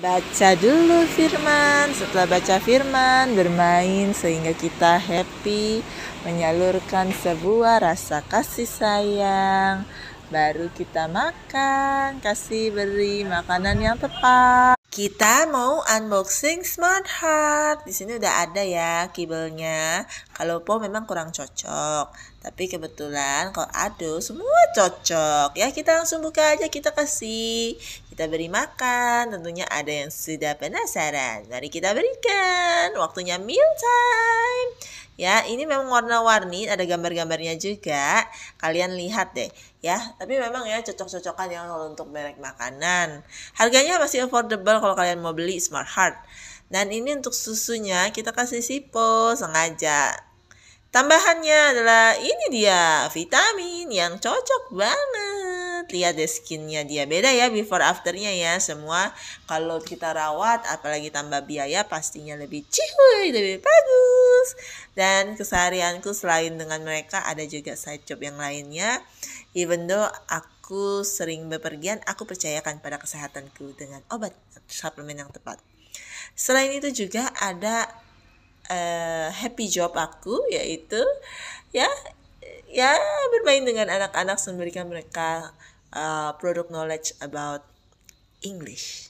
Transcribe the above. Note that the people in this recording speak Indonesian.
Baca dulu firman, setelah baca firman, bermain sehingga kita happy, menyalurkan sebuah rasa kasih sayang. Baru kita makan, kasih beri makanan yang tepat. Kita mau unboxing Smart Heart. Di sini udah ada ya kibelnya. Kalau Po memang kurang cocok, tapi kebetulan kalau aduh semua cocok. Ya kita langsung buka aja kita kasih. Kita beri makan. Tentunya ada yang sudah penasaran. Mari kita berikan. Waktunya meal time ya ini memang warna-warni ada gambar-gambarnya juga kalian lihat deh ya tapi memang ya cocok-cocokan yang untuk merek makanan harganya masih affordable kalau kalian mau beli Smart Heart dan ini untuk susunya kita kasih sipo sengaja tambahannya adalah ini dia vitamin yang cocok banget lihat deh skinnya dia beda ya before afternya ya semua kalau kita rawat apalagi tambah biaya pastinya lebih cihuy lebih bagus dan keseharianku selain dengan mereka ada juga side job yang lainnya. Even though aku sering bepergian, aku percayakan pada kesehatanku dengan obat suplemen yang tepat. Selain itu juga ada uh, happy job aku yaitu ya ya bermain dengan anak-anak memberikan mereka uh, produk knowledge about English.